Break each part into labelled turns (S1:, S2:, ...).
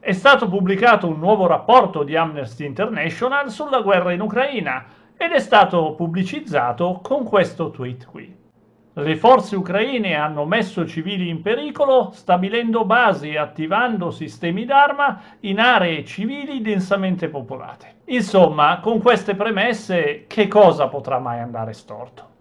S1: È stato pubblicato un nuovo rapporto di Amnesty International sulla guerra in Ucraina ed è stato pubblicizzato con questo tweet qui. Le forze ucraine hanno messo civili in pericolo stabilendo basi e attivando sistemi d'arma in aree civili densamente popolate. Insomma, con queste premesse che cosa potrà mai andare storto?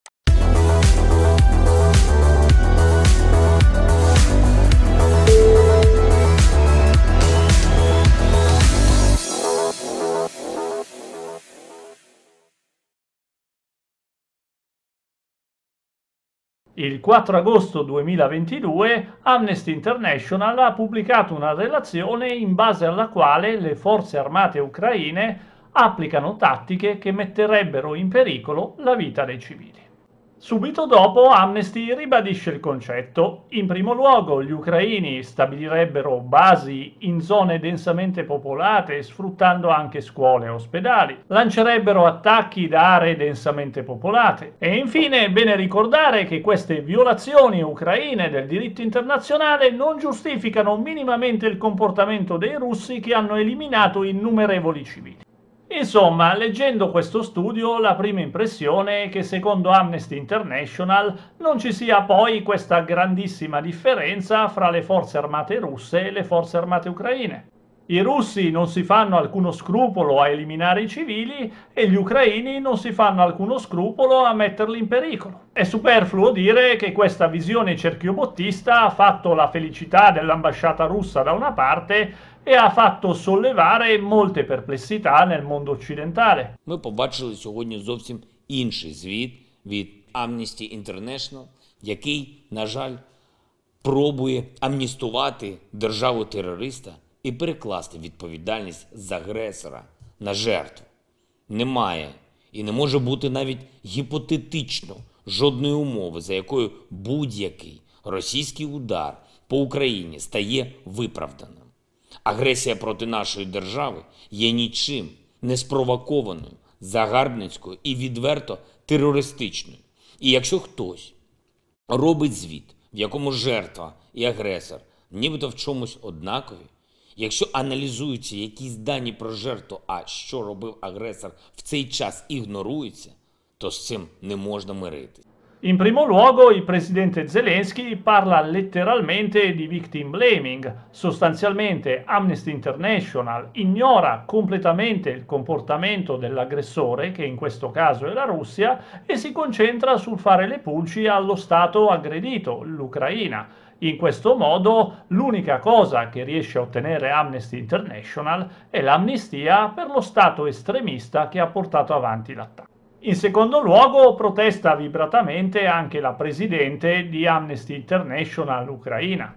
S1: Il 4 agosto 2022 Amnesty International ha pubblicato una relazione in base alla quale le forze armate ucraine applicano tattiche che metterebbero in pericolo la vita dei civili. Subito dopo Amnesty ribadisce il concetto. In primo luogo gli ucraini stabilirebbero basi in zone densamente popolate sfruttando anche scuole e ospedali, lancerebbero attacchi da aree densamente popolate e infine è bene ricordare che queste violazioni ucraine del diritto internazionale non giustificano minimamente il comportamento dei russi che hanno eliminato innumerevoli civili. Insomma, leggendo questo studio, la prima impressione è che secondo Amnesty International non ci sia poi questa grandissima differenza fra le forze armate russe e le forze armate ucraine. I russi non si fanno alcuno scrupolo a eliminare i civili e gli ucraini non si fanno alcuno scrupolo a metterli in pericolo. È superfluo dire che questa visione cerchiobottista ha fatto la felicità dell'ambasciata russa da una parte e ha fatto sollevare molte perplessità nel mondo occidentale. Ми побачили сьогодні зовсім інший звіт від Amnesty International, який, на жаль, пробує амністувати державу терориста і перекласти відповідальність з агресора на жертву. Немає і не може бути навіть гіпотетично жодної умови, за якою будь-який російський удар по Україні стає виправданим. Агресія проти нашої держави є нічим не спровокованою, загарбницькою і відверто терористичною. І якщо хтось робить звіт, в якому жертва і агресор, нібито в чомусь однакові, якщо аналізуються якісь дані про жертву, а що робив агресор в цей час ігнорується, то з цим не можна мирити. In primo luogo, il presidente Zelensky parla letteralmente di victim blaming. Sostanzialmente Amnesty International ignora completamente il comportamento dell'aggressore, che in questo caso è la Russia, e si concentra sul fare le pulci allo Stato aggredito, l'Ucraina. In questo modo l'unica cosa che riesce a ottenere Amnesty International è l'amnistia per lo Stato estremista che ha portato avanti l'attacco. In secondo luogo protesta vibratamente anche la presidente di Amnesty International Ucraina,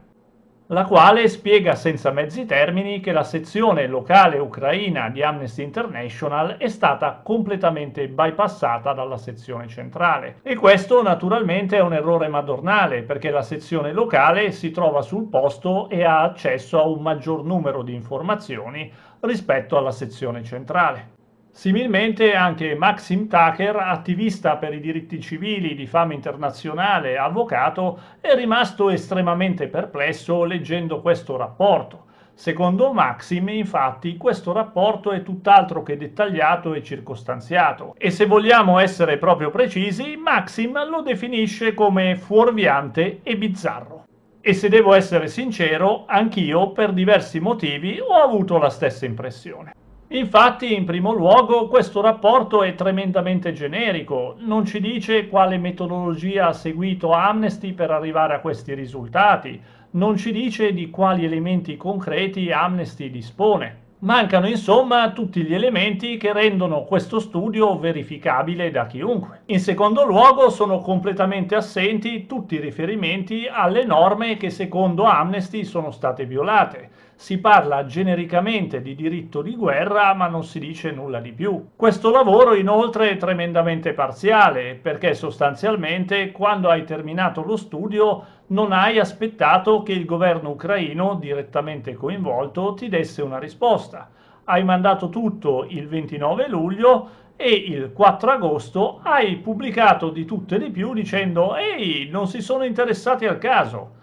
S1: la quale spiega senza mezzi termini che la sezione locale ucraina di Amnesty International è stata completamente bypassata dalla sezione centrale. E questo naturalmente è un errore madornale perché la sezione locale si trova sul posto e ha accesso a un maggior numero di informazioni rispetto alla sezione centrale. Similmente anche Maxim Tucker, attivista per i diritti civili di fama internazionale, e avvocato, è rimasto estremamente perplesso leggendo questo rapporto. Secondo Maxim, infatti, questo rapporto è tutt'altro che dettagliato e circostanziato e se vogliamo essere proprio precisi, Maxim lo definisce come fuorviante e bizzarro. E se devo essere sincero, anch'io per diversi motivi ho avuto la stessa impressione. Infatti, in primo luogo, questo rapporto è tremendamente generico, non ci dice quale metodologia ha seguito Amnesty per arrivare a questi risultati, non ci dice di quali elementi concreti Amnesty dispone. Mancano insomma tutti gli elementi che rendono questo studio verificabile da chiunque. In secondo luogo sono completamente assenti tutti i riferimenti alle norme che secondo Amnesty sono state violate si parla genericamente di diritto di guerra ma non si dice nulla di più. Questo lavoro inoltre è tremendamente parziale perché sostanzialmente quando hai terminato lo studio non hai aspettato che il governo ucraino direttamente coinvolto ti desse una risposta. Hai mandato tutto il 29 luglio e il 4 agosto hai pubblicato di tutto e di più dicendo ehi, non si sono interessati al caso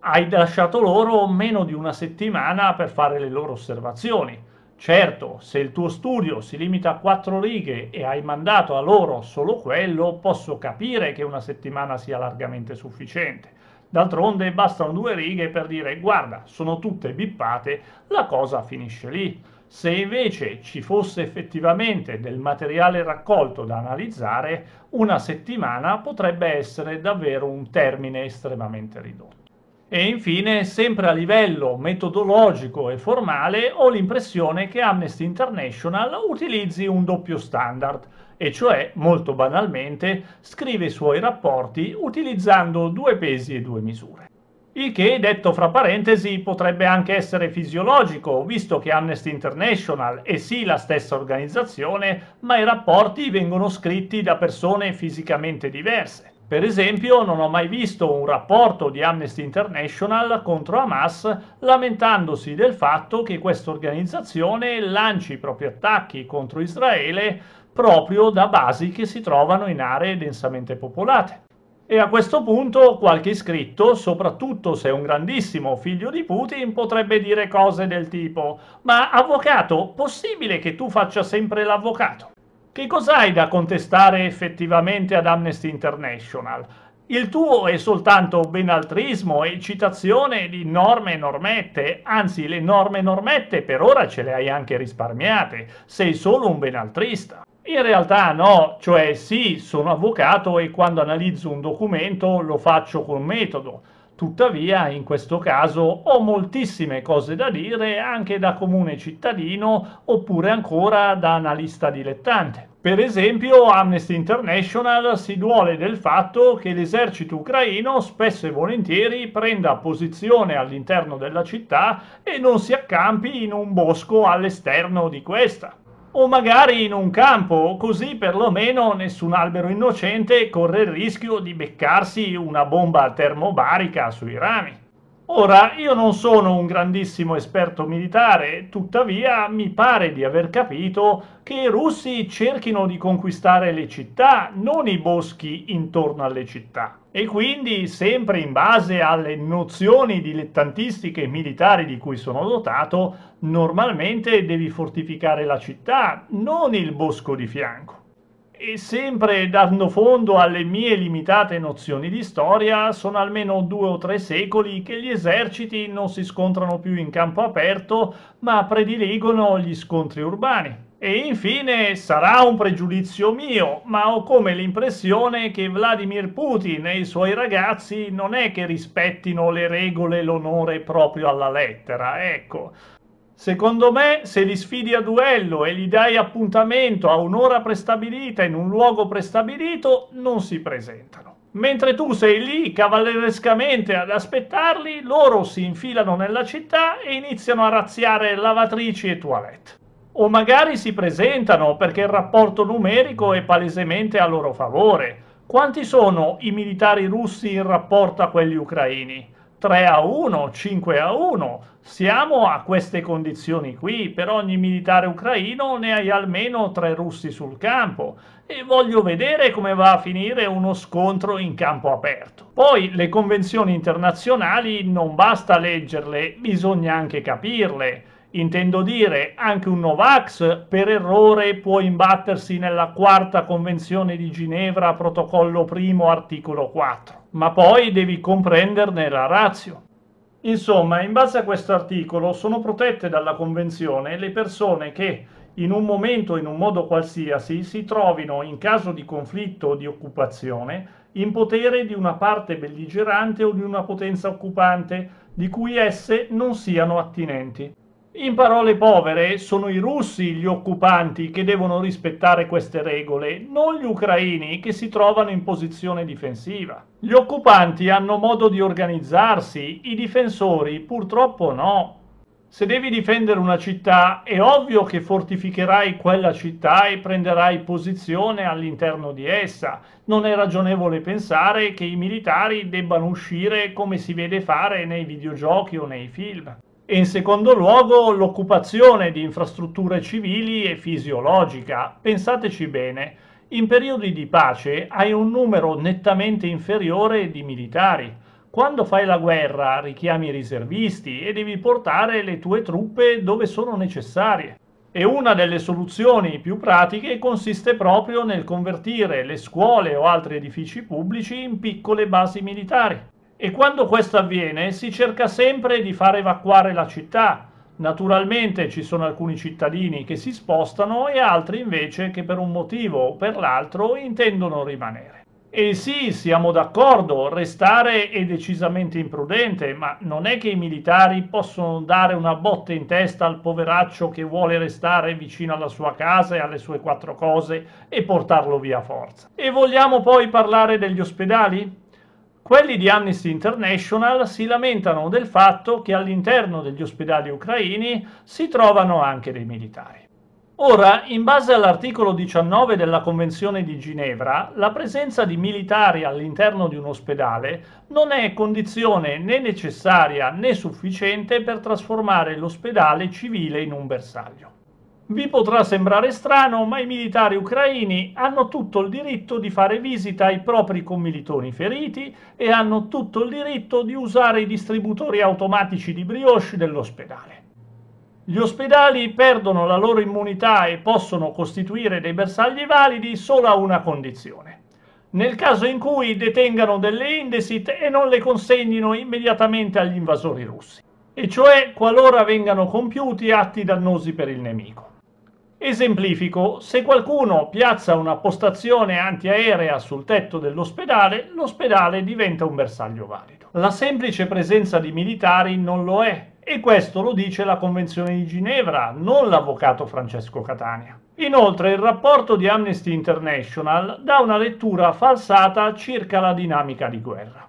S1: hai lasciato loro meno di una settimana per fare le loro osservazioni. Certo, se il tuo studio si limita a quattro righe e hai mandato a loro solo quello, posso capire che una settimana sia largamente sufficiente. D'altronde bastano due righe per dire guarda, sono tutte bippate, la cosa finisce lì. Se invece ci fosse effettivamente del materiale raccolto da analizzare, una settimana potrebbe essere davvero un termine estremamente ridotto. E infine, sempre a livello metodologico e formale, ho l'impressione che Amnesty International utilizzi un doppio standard, e cioè, molto banalmente, scrive i suoi rapporti utilizzando due pesi e due misure. Il che, detto fra parentesi, potrebbe anche essere fisiologico, visto che Amnesty International è sì la stessa organizzazione, ma i rapporti vengono scritti da persone fisicamente diverse. Per esempio, non ho mai visto un rapporto di Amnesty International contro Hamas lamentandosi del fatto che questa organizzazione lanci i propri attacchi contro Israele proprio da basi che si trovano in aree densamente popolate. E a questo punto qualche iscritto, soprattutto se è un grandissimo figlio di Putin, potrebbe dire cose del tipo: Ma avvocato, possibile che tu faccia sempre l'avvocato? Che cos'hai da contestare effettivamente ad Amnesty International? Il tuo è soltanto benaltrismo e citazione di norme normette, anzi le norme normette per ora ce le hai anche risparmiate, sei solo un benaltrista. In realtà no, cioè sì, sono avvocato e quando analizzo un documento lo faccio con metodo. Tuttavia, in questo caso ho moltissime cose da dire anche da comune cittadino oppure ancora da analista dilettante. Per esempio, Amnesty International si duole del fatto che l'esercito ucraino spesso e volentieri prenda posizione all'interno della città e non si accampi in un bosco all'esterno di questa o magari in un campo, così perlomeno nessun albero innocente corre il rischio di beccarsi una bomba termobarica sui rami. Ora, io non sono un grandissimo esperto militare, tuttavia mi pare di aver capito che i russi cerchino di conquistare le città, non i boschi intorno alle città. E quindi, sempre in base alle nozioni dilettantistiche militari di cui sono dotato, normalmente devi fortificare la città, non il bosco di fianco e sempre dando fondo alle mie limitate nozioni di storia, sono almeno due o tre secoli che gli eserciti non si scontrano più in campo aperto, ma prediligono gli scontri urbani. E infine sarà un pregiudizio mio, ma ho come l'impressione che Vladimir Putin e i suoi ragazzi non è che rispettino le regole e l'onore proprio alla lettera, ecco. Secondo me, se li sfidi a duello e gli dai appuntamento a un'ora prestabilita in un luogo prestabilito, non si presentano. Mentre tu sei lì cavallerescamente ad aspettarli, loro si infilano nella città e iniziano a razziare lavatrici e toilette. O magari si presentano perché il rapporto numerico è palesemente a loro favore. Quanti sono i militari russi in rapporto a quelli ucraini? 3 a 1, 5 a 1. Siamo a queste condizioni qui, per ogni militare ucraino ne hai almeno tre russi sul campo e voglio vedere come va a finire uno scontro in campo aperto. Poi le convenzioni internazionali non basta leggerle, bisogna anche capirle. Intendo dire, anche un Novax per errore può imbattersi nella quarta convenzione di Ginevra, protocollo primo, articolo 4, ma poi devi comprenderne la ratio. Insomma, in base a questo articolo sono protette dalla convenzione le persone che in un momento, o in un modo qualsiasi, si trovino in caso di conflitto o di occupazione in potere di una parte belligerante o di una potenza occupante di cui esse non siano attinenti. In parole povere, sono i russi gli occupanti che devono rispettare queste regole, non gli ucraini che si trovano in posizione difensiva. Gli occupanti hanno modo di organizzarsi, i difensori purtroppo no. Se devi difendere una città, è ovvio che fortificherai quella città e prenderai posizione all'interno di essa. Non è ragionevole pensare che i militari debbano uscire come si vede fare nei videogiochi o nei film e in secondo luogo l'occupazione di infrastrutture civili e fisiologica. Pensateci bene, in periodi di pace hai un numero nettamente inferiore di militari. Quando fai la guerra richiami i riservisti e devi portare le tue truppe dove sono necessarie. E una delle soluzioni più pratiche consiste proprio nel convertire le scuole o altri edifici pubblici in piccole basi militari. E quando questo avviene si cerca sempre di far evacuare la città. Naturalmente ci sono alcuni cittadini che si spostano e altri invece che per un motivo o per l'altro intendono rimanere. E sì, siamo d'accordo, restare è decisamente imprudente, ma non è che i militari possono dare una botta in testa al poveraccio che vuole restare vicino alla sua casa e alle sue quattro cose e portarlo via a forza. E vogliamo poi parlare degli ospedali? Quelli di Amnesty International si lamentano del fatto che all'interno degli ospedali ucraini si trovano anche dei militari. Ora, in base all'articolo 19 della Convenzione di Ginevra, la presenza di militari all'interno di un ospedale non è condizione né necessaria né sufficiente per trasformare l'ospedale civile in un bersaglio. Vi potrà sembrare strano, ma i militari ucraini hanno tutto il diritto di fare visita ai propri commilitoni feriti e hanno tutto il diritto di usare i distributori automatici di brioche dell'ospedale. Gli ospedali perdono la loro immunità e possono costituire dei bersagli validi solo a una condizione. Nel caso in cui detengano delle indesit e non le consegnino immediatamente agli invasori russi, e cioè qualora vengano compiuti atti dannosi per il nemico. Esemplifico, se qualcuno piazza una postazione antiaerea sul tetto dell'ospedale, l'ospedale diventa un bersaglio valido. La semplice presenza di militari non lo è, e questo lo dice la Convenzione di Ginevra, non l'avvocato Francesco Catania. Inoltre il rapporto di Amnesty International dà una lettura falsata circa la dinamica di guerra.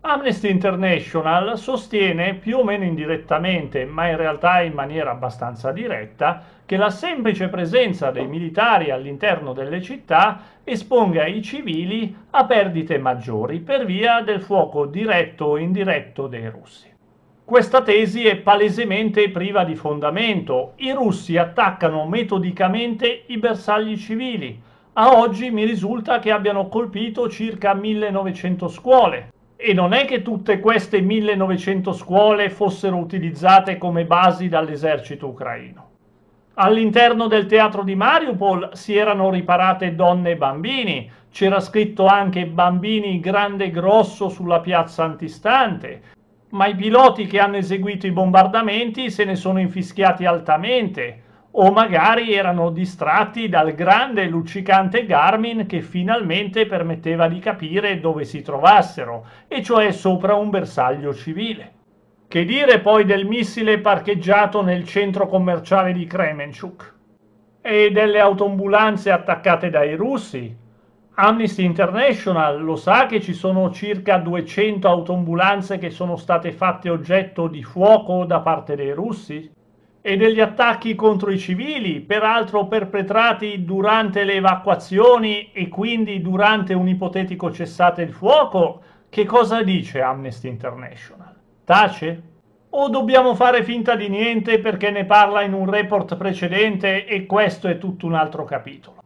S1: Amnesty International sostiene più o meno indirettamente, ma in realtà in maniera abbastanza diretta, che la semplice presenza dei militari all'interno delle città esponga i civili a perdite maggiori per via del fuoco diretto o indiretto dei russi. Questa tesi è palesemente priva di fondamento. I russi attaccano metodicamente i bersagli civili. A oggi mi risulta che abbiano colpito circa 1900 scuole, e non è che tutte queste 1900 scuole fossero utilizzate come basi dall'esercito ucraino. All'interno del teatro di Mariupol si erano riparate donne e bambini, c'era scritto anche bambini grande e grosso sulla piazza antistante, ma i piloti che hanno eseguito i bombardamenti se ne sono infischiati altamente, o magari erano distratti dal grande luccicante Garmin che finalmente permetteva di capire dove si trovassero, e cioè sopra un bersaglio civile. Che dire poi del missile parcheggiato nel centro commerciale di Kremenchuk? E delle autoambulanze attaccate dai russi? Amnesty International lo sa che ci sono circa 200 autoambulanze che sono state fatte oggetto di fuoco da parte dei russi? e degli attacchi contro i civili, peraltro perpetrati durante le evacuazioni e quindi durante un ipotetico cessate il fuoco, che cosa dice Amnesty International? Tace? O dobbiamo fare finta di niente perché ne parla in un report precedente e questo è tutto un altro capitolo?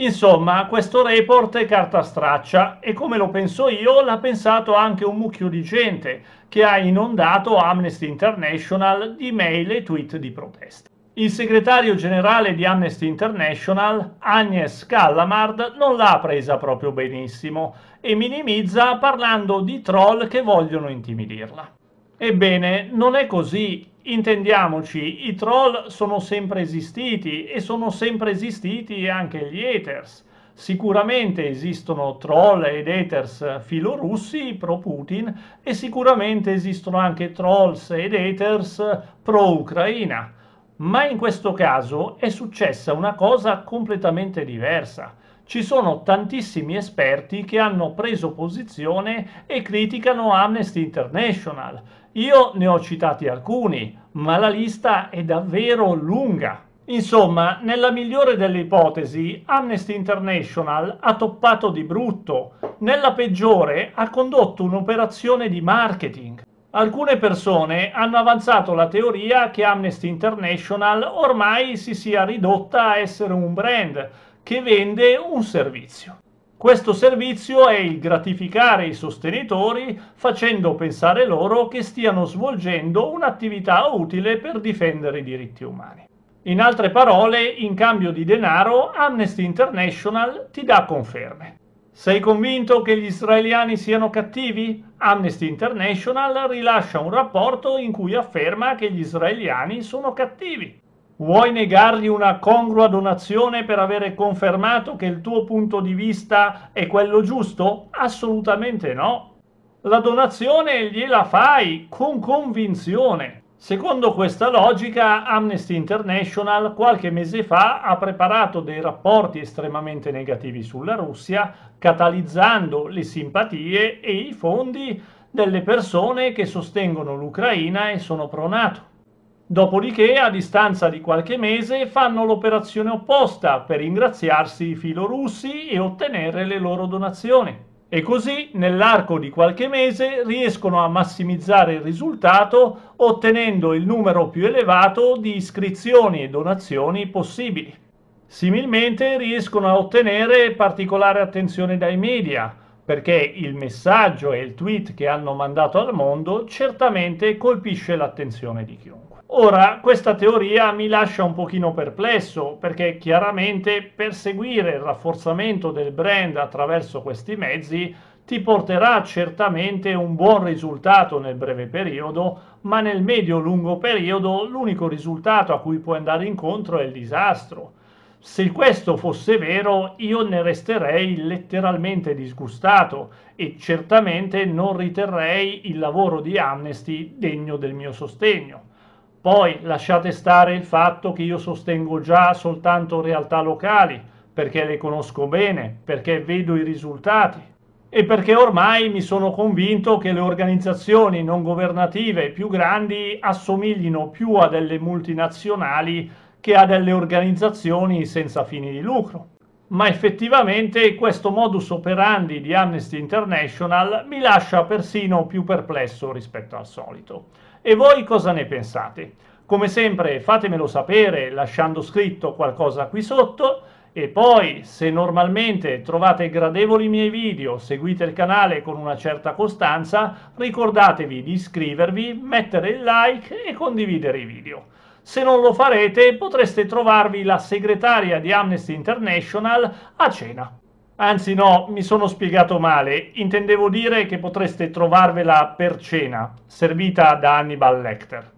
S1: Insomma, questo report è carta straccia e come lo penso io l'ha pensato anche un mucchio di gente che ha inondato Amnesty International di mail e tweet di protesta. Il segretario generale di Amnesty International, Agnes Callamard, non l'ha presa proprio benissimo e minimizza parlando di troll che vogliono intimidirla. Ebbene, non è così intendiamoci, i troll sono sempre esistiti e sono sempre esistiti anche gli haters. Sicuramente esistono troll ed haters filorussi pro-Putin e sicuramente esistono anche trolls ed haters pro-Ucraina. Ma in questo caso è successa una cosa completamente diversa. Ci sono tantissimi esperti che hanno preso posizione e criticano Amnesty International io ne ho citati alcuni, ma la lista è davvero lunga. Insomma, nella migliore delle ipotesi, Amnesty International ha toppato di brutto, nella peggiore ha condotto un'operazione di marketing. Alcune persone hanno avanzato la teoria che Amnesty International ormai si sia ridotta a essere un brand che vende un servizio. Questo servizio è il gratificare i sostenitori facendo pensare loro che stiano svolgendo un'attività utile per difendere i diritti umani. In altre parole, in cambio di denaro, Amnesty International ti dà conferme. Sei convinto che gli israeliani siano cattivi? Amnesty International rilascia un rapporto in cui afferma che gli israeliani sono cattivi. Vuoi negargli una congrua donazione per avere confermato che il tuo punto di vista è quello giusto? Assolutamente no. La donazione gliela fai con convinzione. Secondo questa logica, Amnesty International qualche mese fa ha preparato dei rapporti estremamente negativi sulla Russia, catalizzando le simpatie e i fondi delle persone che sostengono l'Ucraina e sono pro Dopodiché, a distanza di qualche mese, fanno l'operazione opposta per ingraziarsi i filorussi e ottenere le loro donazioni. E così, nell'arco di qualche mese, riescono a massimizzare il risultato ottenendo il numero più elevato di iscrizioni e donazioni possibili. Similmente riescono a ottenere particolare attenzione dai media, perché il messaggio e il tweet che hanno mandato al mondo certamente colpisce l'attenzione di chiunque. Ora, questa teoria mi lascia un pochino perplesso perché chiaramente perseguire il rafforzamento del brand attraverso questi mezzi ti porterà certamente un buon risultato nel breve periodo, ma nel medio-lungo periodo l'unico risultato a cui puoi andare incontro è il disastro. Se questo fosse vero, io ne resterei letteralmente disgustato e certamente non riterrei il lavoro di Amnesty degno del mio sostegno. Poi lasciate stare il fatto che io sostengo già soltanto realtà locali, perché le conosco bene, perché vedo i risultati e perché ormai mi sono convinto che le organizzazioni non governative più grandi assomiglino più a delle multinazionali che a delle organizzazioni senza fini di lucro ma effettivamente questo modus operandi di Amnesty International mi lascia persino più perplesso rispetto al solito. E voi cosa ne pensate? Come sempre fatemelo sapere lasciando scritto qualcosa qui sotto e poi se normalmente trovate gradevoli i miei video, seguite il canale con una certa costanza, ricordatevi di iscrivervi, mettere il like e condividere i video. Se non lo farete potreste trovarvi la segretaria di Amnesty International a cena. Anzi no, mi sono spiegato male, intendevo dire che potreste trovarvela per cena, servita da Hannibal Lecter.